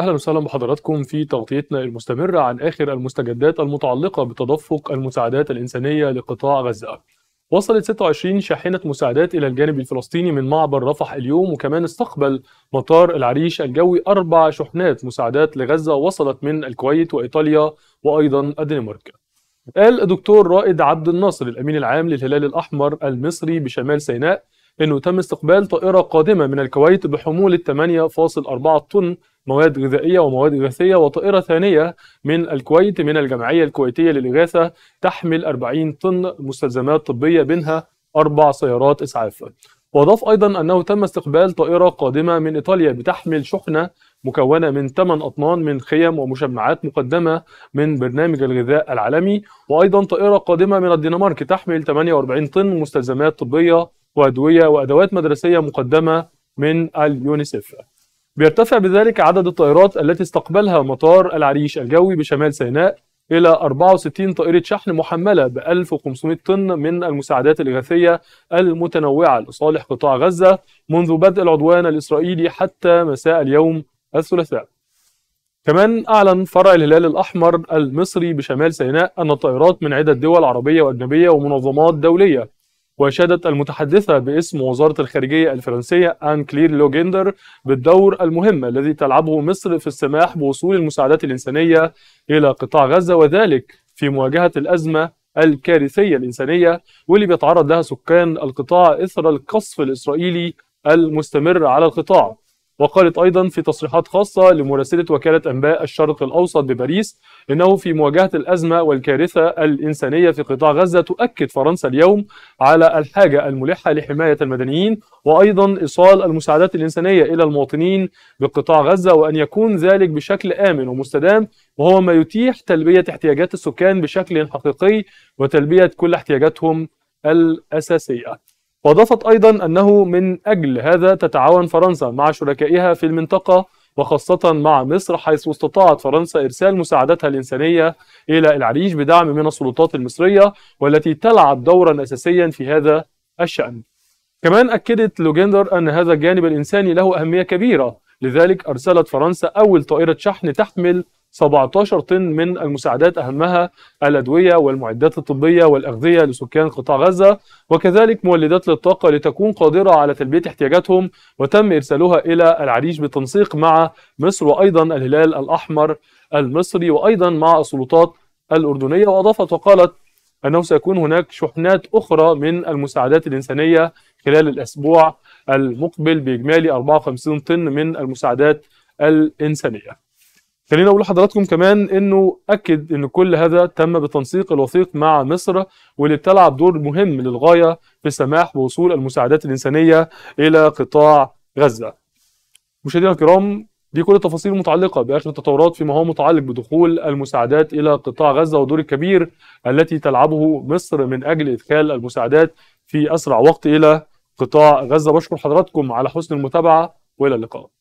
اهلا وسهلا بحضراتكم في تغطيتنا المستمره عن اخر المستجدات المتعلقه بتدفق المساعدات الانسانيه لقطاع غزه. وصلت 26 شاحنه مساعدات الى الجانب الفلسطيني من معبر رفح اليوم وكمان استقبل مطار العريش الجوي اربع شحنات مساعدات لغزه وصلت من الكويت وايطاليا وايضا الدنمارك. قال الدكتور رائد عبد الناصر الامين العام للهلال الاحمر المصري بشمال سيناء انه تم استقبال طائره قادمه من الكويت بحموله 8.4 طن مواد غذائيه ومواد اغاثيه وطائره ثانيه من الكويت من الجمعيه الكويتيه للاغاثه تحمل 40 طن مستلزمات طبيه بينها اربع سيارات اسعاف. واضاف ايضا انه تم استقبال طائره قادمه من ايطاليا بتحمل شحنه مكونة من 8 أطنان من خيم ومشمعات مقدمة من برنامج الغذاء العالمي وأيضا طائرة قادمة من الدنمارك تحمل 48 طن مستلزمات طبية وأدوية وأدوات مدرسية مقدمة من اليونيسف بيرتفع بذلك عدد الطائرات التي استقبلها مطار العريش الجوي بشمال سيناء إلى 64 طائرة شحن محملة ب 1500 طن من المساعدات الإغاثية المتنوعة لصالح قطاع غزة منذ بدء العدوان الإسرائيلي حتى مساء اليوم الثلاثاء. كمان أعلن فرع الهلال الأحمر المصري بشمال سيناء أن الطائرات من عدة دول عربية وأجنبية ومنظمات دولية وأشادت المتحدثة باسم وزارة الخارجية الفرنسية آن كلير لوجيندر بالدور المهم الذي تلعبه مصر في السماح بوصول المساعدات الإنسانية إلى قطاع غزة وذلك في مواجهة الأزمة الكارثية الإنسانية واللي بيتعرض لها سكان القطاع إثر القصف الإسرائيلي المستمر على القطاع وقالت أيضا في تصريحات خاصة لمراسلة وكالة أنباء الشرق الأوسط بباريس إنه في مواجهة الأزمة والكارثة الإنسانية في قطاع غزة تؤكد فرنسا اليوم على الحاجة الملحة لحماية المدنيين وأيضا إيصال المساعدات الإنسانية إلى المواطنين بقطاع غزة وأن يكون ذلك بشكل آمن ومستدام وهو ما يتيح تلبية احتياجات السكان بشكل حقيقي وتلبية كل احتياجاتهم الأساسية وأضافت أيضا أنه من أجل هذا تتعاون فرنسا مع شركائها في المنطقة وخاصة مع مصر حيث استطاعت فرنسا إرسال مساعدتها الإنسانية إلى العريش بدعم من السلطات المصرية والتي تلعب دورا أساسيا في هذا الشأن كمان أكدت لوجندر أن هذا الجانب الإنساني له أهمية كبيرة لذلك أرسلت فرنسا أول طائرة شحن تحمل 17 طن من المساعدات أهمها الأدوية والمعدات الطبية والأغذية لسكان قطاع غزة وكذلك مولدات للطاقة لتكون قادرة على تلبية احتياجاتهم وتم إرسالها إلى العريش بالتنسيق مع مصر وأيضا الهلال الأحمر المصري وأيضا مع السلطات الأردنية وأضافت وقالت أنه سيكون هناك شحنات أخرى من المساعدات الإنسانية خلال الأسبوع المقبل بإجمالي 54 طن من المساعدات الإنسانية خليني اقول لحضراتكم كمان انه اكد ان كل هذا تم بتنسيق الوثيق مع مصر واللي بتلعب دور مهم للغايه في السماح بوصول المساعدات الانسانيه الى قطاع غزه. مشاهدينا الكرام دي كل التفاصيل المتعلقة بآخر التطورات فيما هو متعلق بدخول المساعدات إلى قطاع غزة والدور الكبير التي تلعبه مصر من أجل إدخال المساعدات في أسرع وقت إلى قطاع غزة بشكر حضراتكم على حسن المتابعة وإلى اللقاء